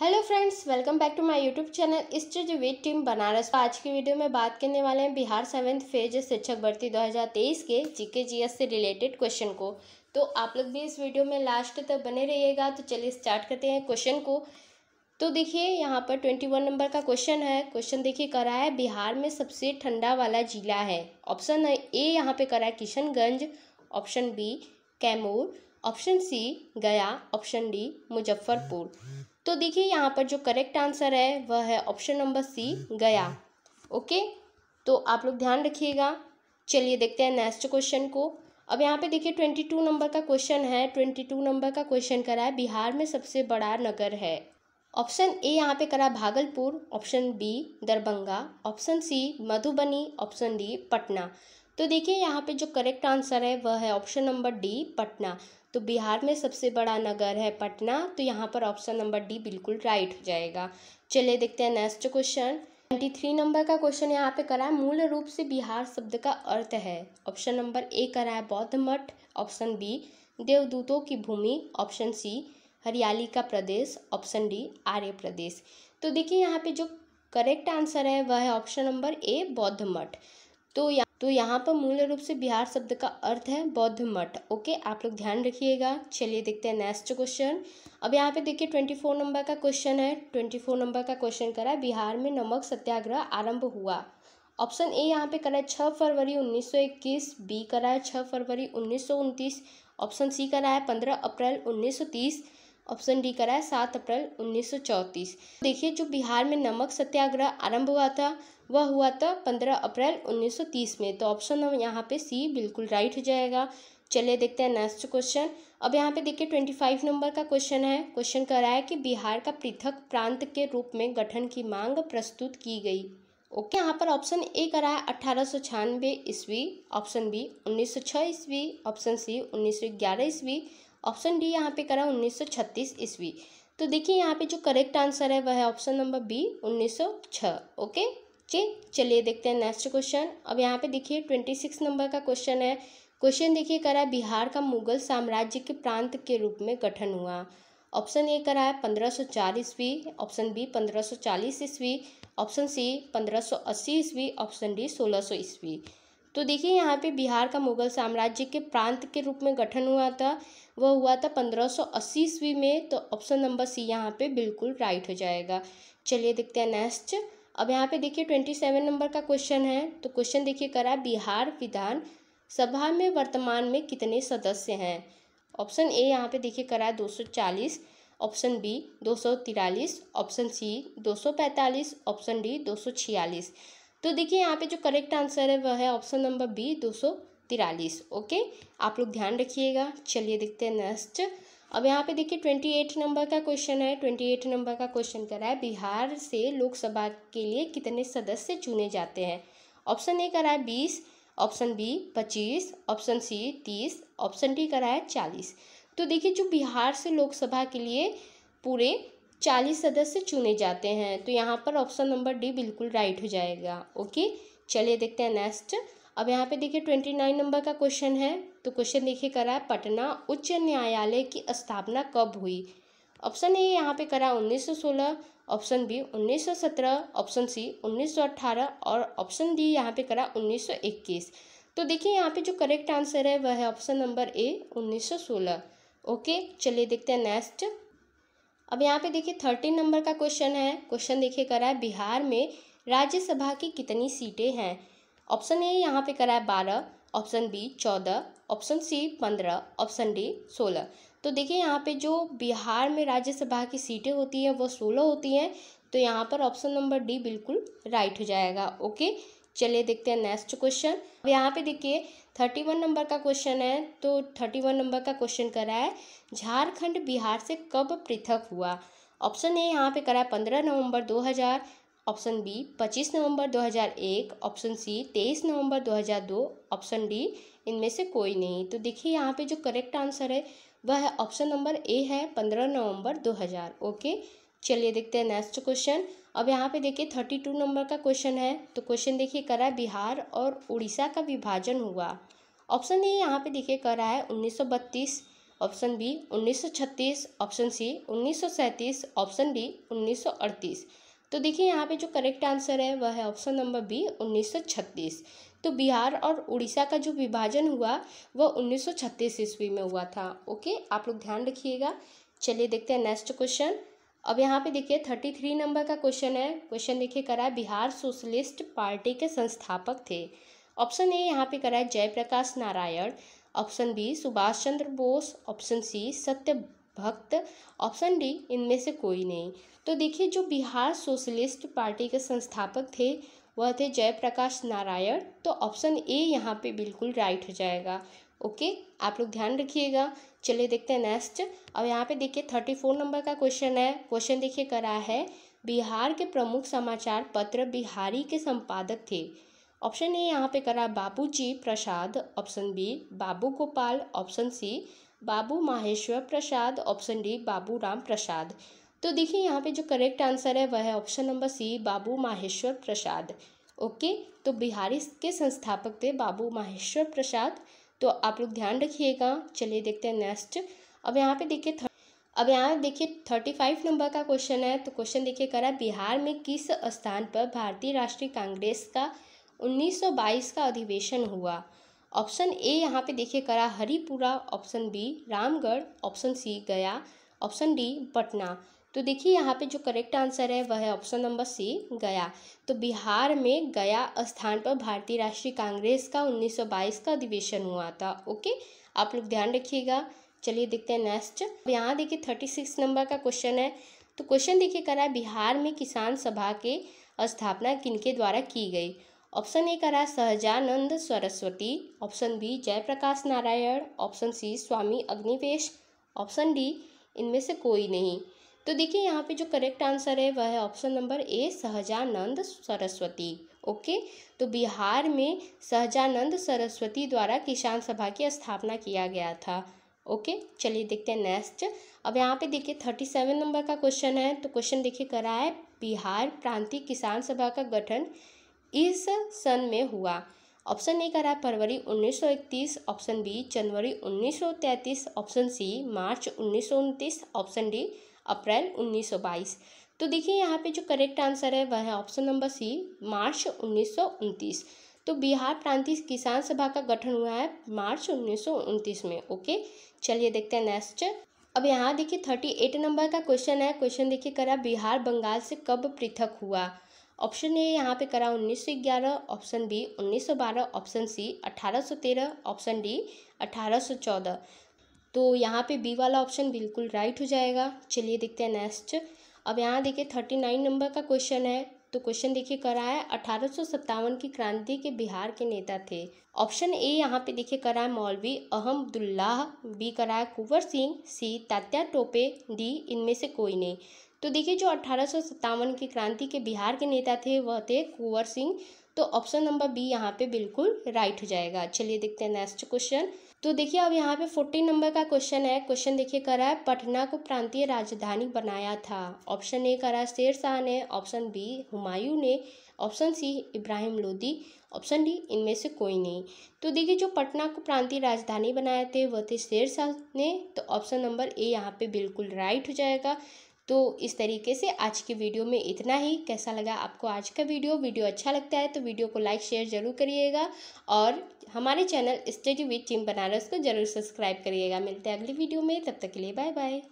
hello friends welcome back to my YouTube channel इस चुजवीट team Banaras आज की वीडियो में बात करने वाले हैं बिहार सेवेंथ फेज शिक्षक भर्ती 2023 के जीके जीएस से रिलेटेड क्वेश्चन को तो आप लोग भी इस वीडियो में लास्ट तक बने रहिएगा तो चलिए स्टार्ट करते हैं क्वेश्चन को तो देखिए यहाँ पर ट्वेंटी वन नंबर का क्वेश्चन है क्वेश्चन देखिए करा है बिहार में सबसे ठंडा वाला जिला है ऑप्शन ए यहाँ पर करा है Kishanganj option B Kaimur option C Gaya option D Muzaffarpur तो देखिए यहाँ पर जो करेक्ट आंसर है वह है ऑप्शन नंबर सी गया ओके तो आप लोग ध्यान रखिएगा चलिए देखते हैं नेक्स्ट क्वेश्चन को अब यहाँ पे देखिए ट्वेंटी टू नंबर का क्वेश्चन है ट्वेंटी टू नंबर का क्वेश्चन करा है बिहार में सबसे बड़ा नगर है ऑप्शन ए यहाँ पे करा Bhagalpur option B Darbhanga option C Madhubani option D Patna तो देखिए यहाँ पे जो करेक्ट आंसर है वह है ऑप्शन नंबर डी पटना तो बिहार में सबसे बड़ा नगर है पटना तो यहाँ पर ऑप्शन नंबर डी बिल्कुल राइट हो जाएगा चलिए देखते हैं next question twenty three number का क्वेश्चन यहाँ पे करा है मूल रूप से बिहार शब्द का अर्थ है ऑप्शन नंबर ए करा है बौद्ध मठ ऑप्शन बी देवदूतों की भूमि ऑप्शन सी हरियाली का प्रदेश ऑप्शन डी आर्य प्रदेश तो देखिए यहाँ पे जो करेक्ट आंसर है वह है ऑप्शन नंबर ए बौद्ध मठ तो यहाँ तो यहाँ पर मूल रूप से बिहार शब्द का अर्थ है बौद्ध मठ ओके आप लोग ध्यान रखिएगा चलिए देखते हैं नेक्स्ट क्वेश्चन अब यहाँ पे देखिए ट्वेंटी फोर नंबर का क्वेश्चन है ट्वेंटी फोर नंबर का क्वेश्चन करा है बिहार में नमक सत्याग्रह आरंभ हुआ ऑप्शन ए यहाँ पे करा है छः फरवरी इक्कीस बी करा है छः फरवरी उन्नीस ऑप्शन सी करा है पंद्रह अप्रैल तीस ऑप्शन डी करा है सात अप्रैल 1934 देखिए जो बिहार में नमक सत्याग्रह आरंभ हुआ था वह हुआ था 15 अप्रैल 1930 में तो ऑप्शन यहाँ पे सी बिल्कुल राइट हो जाएगा चलिए देखते हैं नेक्स्ट क्वेश्चन अब यहाँ पे देखिए ट्वेंटी फाइव नंबर का क्वेश्चन है क्वेश्चन कह रहा है कि बिहार का पृथक प्रांत के रूप में गठन की मांग प्रस्तुत की गई ओके यहाँ पर ऑप्शन ए करा है अठारह सौ छियानवे ईस्वी ऑप्शन बी उन्नीस सौ छः ईस्वी ऑप्शन सी उन्नीस सौ ग्यारह ईस्वी ऑप्शन डी यहाँ पे करा उन्नीस छत्तीस ईस्वी तो देखिए यहाँ पे जो करेक्ट आंसर है वह है ऑप्शन नंबर बी 1906 ओके जी चलिए देखते हैं नेक्स्ट क्वेश्चन अब यहाँ पे देखिए ट्वेंटी सिक्स नंबर का क्वेश्चन है क्वेश्चन देखिए करा बिहार का मुगल साम्राज्य के प्रांत के रूप में गठन हुआ ऑप्शन ए करा है पंद्रह सौ चार ईस्वी ऑप्शन बी पंद्रह सौ चालीस ईस्वी ऑप्शन सी पंद्रह सौ अस्सी ईस्वी ऑप्शन डी सोलह सौ ईस्वी तो देखिए यहाँ पे बिहार का मुगल साम्राज्य के प्रांत के रूप में गठन हुआ था वह हुआ था पंद्रह सौ अस्सी ईस्वी में तो ऑप्शन नंबर सी यहाँ पे बिल्कुल राइट हो जाएगा चलिए देखते हैं नेक्स्ट अब यहाँ पे देखिए ट्वेंटी सेवन नंबर का क्वेश्चन है तो क्वेश्चन देखिए करा बिहार विधान सभा में वर्तमान में कितने सदस्य हैं ऑप्शन ए यहाँ पे देखिए करा है दो सौ चालीस ऑप्शन बी दो सौ तिरालीस ऑप्शन सी दो सौ पैंतालीस ऑप्शन डी दो सौ छियालीस तो देखिए यहाँ पे जो करेक्ट आंसर है वह है ऑप्शन नंबर बी दो सौ तिरालीस ओके आप लोग ध्यान रखिएगा चलिए देखते हैं नेक्स्ट अब यहाँ पे देखिए ट्वेंटी एट नंबर का क्वेश्चन है ट्वेंटी एट नंबर का क्वेश्चन रहा है बिहार से लोकसभा के लिए कितने सदस्य चुने जाते हैं ऑप्शन ए करा है बीस ऑप्शन बी पच्चीस ऑप्शन सी तीस ऑप्शन डी करा है चालीस तो देखिए जो बिहार से लोकसभा के लिए पूरे चालीस सदस्य चुने जाते हैं तो यहाँ पर ऑप्शन नंबर डी बिल्कुल राइट हो जाएगा ओके चलिए देखते हैं नेक्स्ट अब यहाँ पे देखिए ट्वेंटी नाइन नंबर का क्वेश्चन है तो क्वेश्चन देखिए करा है पटना उच्च न्यायालय की स्थापना कब हुई ऑप्शन ए यहाँ पे करा उन्नीस सौ सोलह ऑप्शन बी उन्नीस सौ सत्रह ऑप्शन सी उन्नीस सौ अट्ठारह और ऑप्शन डी यहाँ पे करा उन्नीस सौ इक्कीस तो देखिए यहाँ पे जो करेक्ट आंसर है वह है ऑप्शन नंबर ए उन्नीस सौ सोलह ओके चलिए देखते हैं नेक्स्ट अब यहाँ पे देखिए थर्टीन नंबर का क्वेश्चन है क्वेश्चन देखिए करा है बिहार में राज्यसभा की कितनी सीटें हैं ऑप्शन ए यहाँ पे करा है बारह ऑप्शन बी चौदह ऑप्शन सी पंद्रह ऑप्शन डी सोलह तो देखिए यहाँ पे जो बिहार में राज्यसभा की सीटें होती हैं वो सोलह होती हैं तो यहाँ पर ऑप्शन नंबर डी बिल्कुल राइट हो जाएगा ओके चलिए देखते हैं नेक्स्ट क्वेश्चन अब यहाँ पे देखिए थर्टी वन नंबर का क्वेश्चन है तो थर्टी वन नंबर का क्वेश्चन करा है झारखंड बिहार से कब पृथक हुआ ऑप्शन ए यहाँ पे करा है पंद्रह नवंबर दो हज़ार ऑप्शन बी 25 नवंबर 2001 ऑप्शन सी 23 नवंबर 2002 ऑप्शन डी इनमें से कोई नहीं तो देखिए यहाँ पे जो करेक्ट आंसर है वह है ऑप्शन नंबर ए है 15 नवंबर 2000 ओके चलिए देखते हैं नेक्स्ट क्वेश्चन अब यहाँ पे देखिए थर्टी टू नंबर का क्वेश्चन है तो क्वेश्चन देखिए करा है बिहार और उड़ीसा का विभाजन हुआ ऑप्शन ए यहाँ पे देखिए करा है उन्नीस ऑप्शन बी उन्नीस ऑप्शन सी उन्नीस ऑप्शन डी उन्नीस तो देखिए यहाँ पे जो करेक्ट आंसर है वह है ऑप्शन नंबर बी 1936 तो बिहार और उड़ीसा का जो विभाजन हुआ वह 1936 ईस्वी में हुआ था ओके आप लोग ध्यान रखिएगा चलिए देखते हैं नेक्स्ट क्वेश्चन अब यहाँ पे देखिए थर्टी थ्री नंबर का क्वेश्चन है क्वेश्चन देखिए करा है बिहार सोशलिस्ट पार्टी के संस्थापक थे ऑप्शन ए यहाँ पे करा है Jayaprakash Narayan option B Subhash Chandra Bose option C Satya Bhakta option D इनमें से कोई नहीं तो देखिए जो बिहार सोशलिस्ट पार्टी के संस्थापक थे वह थे जयप्रकाश नारायण तो ऑप्शन ए यहाँ पे बिल्कुल राइट हो जाएगा ओके आप लोग ध्यान रखिएगा चलिए देखते हैं नेक्स्ट अब यहाँ पे देखिए थर्टी फोर नंबर का क्वेश्चन है क्वेश्चन देखिए करा है बिहार के प्रमुख समाचार पत्र बिहारी के संपादक थे ऑप्शन ए यहाँ पे करा Babu Prasad option B Babu Gopal option C Babu Maheshwar Prasad option D Babu Ram Prasad तो देखिए यहाँ पे जो करेक्ट आंसर है वह है option number C Babu Maheshwar Prasad okay तो बिहारी के संस्थापक थे बाबू माहेश्वर प्रसाद तो आप लोग ध्यान रखिएगा चलिए देखते हैं नेक्स्ट अब यहाँ पे देखिए अब यहाँ देखिए थर्टी फाइव नंबर का क्वेश्चन है तो क्वेश्चन देखिए करा बिहार में किस स्थान पर भारतीय राष्ट्रीय कांग्रेस का बाईस का अधिवेशन हुआ ऑप्शन ए यहाँ पे देखिए करा Haripura option B Ramgarh option C Gaya option D Patna तो देखिए यहाँ पे जो करेक्ट आंसर है वह है ऑप्शन नंबर सी गया तो बिहार में गया स्थान पर भारतीय राष्ट्रीय कांग्रेस का 1922 का अधिवेशन हुआ था ओके आप लोग ध्यान रखिएगा चलिए देखते हैं नेक्स्ट यहाँ देखिए थर्टी सिक्स नंबर का क्वेश्चन है तो क्वेश्चन देखिए करा है बिहार में किसान सभा के स्थापना किनके द्वारा की गई ऑप्शन ए करा Sahajanand Saraswati option B Jayaprakash Narayan option C Swami Agnivesh option D इनमें से कोई नहीं तो देखिए यहाँ पे जो करेक्ट आंसर है वह है option number A Sahajanand Saraswati okay तो बिहार में सहजानंद सरस्वती द्वारा किसान सभा की स्थापना किया गया था ओके चलिए देखते हैं नेक्स्ट अब यहाँ पे देखिए थर्टी सेवन नंबर का क्वेश्चन है तो क्वेश्चन देखिए करा है बिहार प्रांतीय किसान सभा का गठन इस सन में हुआ ऑप्शन ए करा फरवरी 1931 ऑप्शन बी जनवरी 1933 ऑप्शन सी मार्च उन्नीस ऑप्शन डी अप्रैल 1922 तो देखिए यहाँ पे जो करेक्ट आंसर है वह है ऑप्शन नंबर सी मार्च उन्नीस तो बिहार प्रांतीय किसान सभा का गठन हुआ है मार्च उन्नीस में ओके चलिए देखते हैं नेक्स्ट अब यहाँ देखिए थर्टी एट नंबर का क्वेश्चन है क्वेश्चन देखिए करा बिहार बंगाल से कब पृथक हुआ ऑप्शन ए यहाँ पे करा उन्नीस सौ ग्यारह ऑप्शन बी उन्नीस सौ बारह ऑप्शन सी सौ तेरह ऑप्शन डी अठारह सौ चौदह तो यहाँ पे बी वाला ऑप्शन बिल्कुल राइट हो जाएगा चलिए देखते हैं नेक्स्ट अब यहाँ देखिए थर्टी नाइन नंबर का क्वेश्चन है तो क्वेश्चन देखिए करा है अठारह की क्रांति के बिहार के नेता थे ऑप्शन ए यहाँ पे देखिए करा है मौलवी अहमदुल्लाह बी करा है कुंवर सिंह सी तात्या टोपे डी इनमें से कोई नहीं तो देखिए जो अट्ठारह की क्रांति के बिहार के नेता थे वह थे कुंवर सिंह तो ऑप्शन नंबर बी यहाँ पे बिल्कुल राइट हो जाएगा चलिए देखते हैं नेक्स्ट क्वेश्चन तो देखिए अब यहाँ पे फोर्टीन नंबर का क्वेश्चन है क्वेश्चन देखिए करा है पटना को प्रांतीय राजधानी बनाया था ऑप्शन ए करा शेर शाह ने ऑप्शन बी हुमायूं ने option C Ibrahim Lodi option D इनमें से कोई नहीं तो देखिए जो पटना को प्रांतीय राजधानी बनाए थे वह थे शेर शाह ने तो ऑप्शन नंबर ए यहाँ पे बिल्कुल राइट हो जाएगा तो इस तरीके से आज की वीडियो में इतना ही कैसा लगा आपको आज का वीडियो वीडियो अच्छा लगता है तो वीडियो को लाइक शेयर जरूर करिएगा और हमारे channel study with team Banaras को जरूर सब्सक्राइब करिएगा मिलते हैं अगली वीडियो में तब तक के लिए बाय बाय